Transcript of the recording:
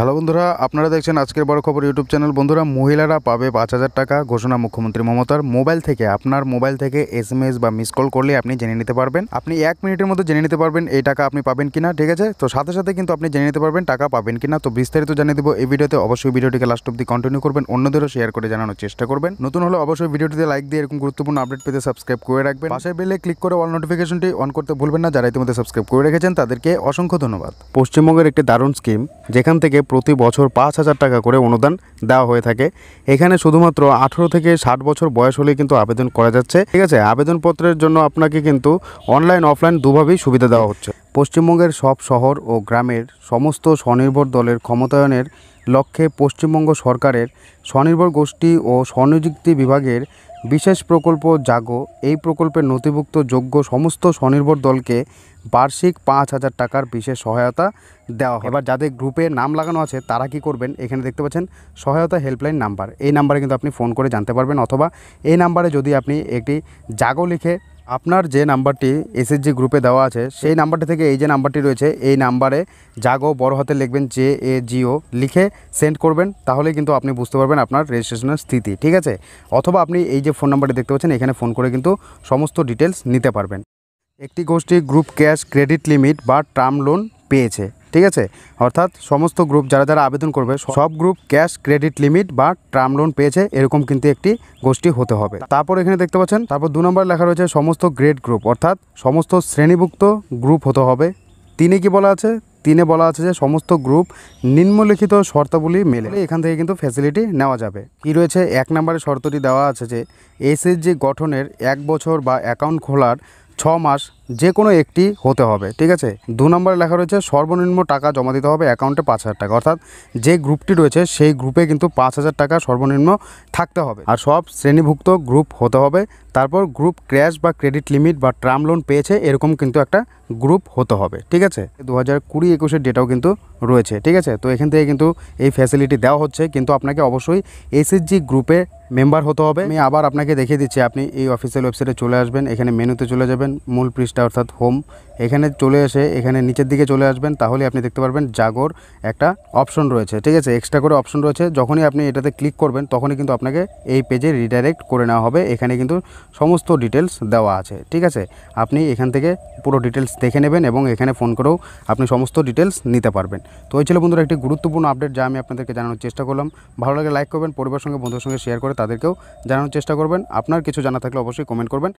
hello বন্ধুরা আপনারা দেখছেন আজকের বড় খবর ইউটিউব চ্যানেল বন্ধুরা মহিলারা পাবে পাঁচ হাজার টাকা ঘোষণা মুখ্যমন্ত্রী মমতার মোবাইল থেকে আপনার মোবাইল থেকে এস এম এস বা মিস কল করলে আপনি জেনে নিতে পারবেন আপনি এক মিনিটের মধ্যে জেনে নিতে পারবেন এই টাকা আপনি পাবেন কিনা ঠিক আছে তো সাথে সাথে কিন্তু আপনি জেনে নিতে পারবেন টাকা পাবেন কিনা তো বিস্তারিত জানিয়ে দেবো এই ভিডিওতে অবশ্যই ভিডিওটিকে লাস্ট অব্দি কন্টিনিউ করবেন অন্যদেরও শেয়ার করে জানানোর চেষ্টা করবেন নতুন হলে অবশ্যই ভিডিওটিতে লাইক দিয়ে এরকম গুরুত্বপূর্ণ আপডেট পেতে সাবস্ক্রাইব করে রাখবেন পাশে বেলে ক্লিক করে অল নোটিফিকেশনটি অন করতে ভুলবেন না যারা ইতিমধ্যে সাবস্ক্রাইব করে রেখেছেন তাদেরকে অসংখ্য ধন্যবাদ পশ্চিমবঙ্গের একটি দারুণ স্কিম যেখান থেকে প্রতি বছর পাঁচ হাজার টাকা করে অনুদান দেওয়া হয়ে থাকে এখানে শুধুমাত্র আঠেরো থেকে ষাট বছর বয়স হলেই কিন্তু আবেদন করা যাচ্ছে ঠিক আছে আবেদনপত্রের জন্য আপনাকে কিন্তু অনলাইন অফলাইন দুভাবেই সুবিধা দেওয়া হচ্ছে পশ্চিমবঙ্গের সব শহর ও গ্রামের সমস্ত স্বনির্ভর দলের ক্ষমতায়নের লক্ষ্যে পশ্চিমবঙ্গ সরকারের স্বনির্ভর গোষ্ঠী ও স্বনিযুক্তি বিভাগের বিশেষ প্রকল্প জাগো এই প্রকল্পের নথিভুক্ত যোগ্য সমস্ত স্বনির্ভর দলকে বার্ষিক পাঁচ হাজার টাকার বিশেষ সহায়তা দেওয়া হয় এবার যাদের গ্রুপে নাম লাগানো আছে তারা কি করবেন এখানে দেখতে পাচ্ছেন সহায়তা হেল্পলাইন নাম্বার এই নাম্বারে কিন্তু আপনি ফোন করে জানতে পারবেন অথবা এই নাম্বারে যদি আপনি একটি জাগো লিখে আপনার যে নাম্বারটি এসএসজি গ্রুপে দেওয়া আছে সেই নাম্বারটি থেকে এই যে নাম্বারটি রয়েছে এই নাম্বারে জাগো বড় হাতে লিখবেন জে এ জিও লিখে সেন্ড করবেন তাহলে কিন্তু আপনি বুঝতে পারবেন আপনার রেজিস্ট্রেশনের স্থিতি ঠিক আছে অথবা আপনি এই যে ফোন নাম্বারটি দেখতে পাচ্ছেন এখানে ফোন করে কিন্তু সমস্ত ডিটেলস নিতে পারবেন একটি গোষ্ঠী গ্রুপ ক্যাশ ক্রেডিট লিমিট বা টার্ম লোন পেয়েছে ঠিক আছে অর্থাৎ সমস্ত গ্রুপ যারা যারা আবেদন করবে সব গ্রুপ ক্যাশ ক্রেডিট লিমিট বা টার্ম লোন পেয়েছে এরকম কিন্তু একটি গোষ্ঠী হতে হবে তারপর এখানে দেখতে পাচ্ছেন তারপর দু নম্বর লেখা রয়েছে সমস্ত গ্রেড গ্রুপ অর্থাৎ সমস্ত শ্রেণীভুক্ত গ্রুপ হতে হবে তিনে কি বলা আছে তিনে বলা আছে যে সমস্ত গ্রুপ নিম্নলিখিত শর্তাবলী মেলে এখান থেকে কিন্তু ফ্যাসিলিটি নেওয়া যাবে কি রয়েছে এক নম্বরের শর্তটি দেওয়া আছে যে এসএসজি গঠনের এক বছর বা অ্যাকাউন্ট খোলার ছ মাস যে কোনো একটি হতে হবে ঠিক আছে দু নম্বরে লেখা রয়েছে সর্বনিম্ন টাকা জমা দিতে হবে অ্যাকাউন্টে পাঁচ হাজার টাকা অর্থাৎ যে গ্রুপটি রয়েছে সেই গ্রুপে কিন্তু পাঁচ হাজার টাকা সর্বনিম্ন থাকতে হবে আর সব শ্রেণীভুক্ত গ্রুপ হতে হবে তারপর গ্রুপ ক্র্যাশ বা ক্রেডিট লিমিট বা ট্রাম লোন পেয়েছে এরকম কিন্তু একটা গ্রুপ হতে হবে ঠিক আছে দু হাজার কুড়ি একুশের ডেটাও কিন্তু রয়েছে ঠিক আছে তো এখান থেকে কিন্তু এই ফ্যাসিলিটি দেওয়া হচ্ছে কিন্তু আপনাকে অবশ্যই এসএসজি গ্রুপে মেম্বার হতে হবে আমি আবার আপনাকে দেখিয়ে দিচ্ছি আপনি এই অফিসিয়াল ওয়েবসাইটে চলে আসবেন এখানে মেনুতে চলে যাবেন মূল পৃষ্ঠা অর্থাৎ হোম এখানে চলে এসে এখানে নিচের দিকে চলে আসবেন তাহলে আপনি দেখতে পারবেন জাগোর একটা অপশন রয়েছে ঠিক আছে এক্সট্রা করে অপশন রয়েছে যখনই আপনি এটাতে ক্লিক করবেন তখনই কিন্তু আপনাকে এই পেজে রিডাইরেক্ট করে নেওয়া হবে এখানে কিন্তু সমস্ত ডিটেলস দেওয়া আছে ঠিক আছে আপনি এখান থেকে পুরো ডিটেলস দেখে নেবেন এবং এখানে ফোন করেও আপনি সমস্ত ডিটেলস নিতে পারবেন তো এই ছিল বন্ধুরা একটি গুরুত্বপূর্ণ আপডেট যা আমি আপনাদেরকে জানানোর চেষ্টা করলাম ভালো লাগে লাইক করবেন পরিবার সঙ্গে বন্ধুর সঙ্গে শেয়ার করে তাদেরকেও জানানোর চেষ্টা করবেন আপনার কিছু জানা থাকলে অবশ্যই কমেন্ট করবেন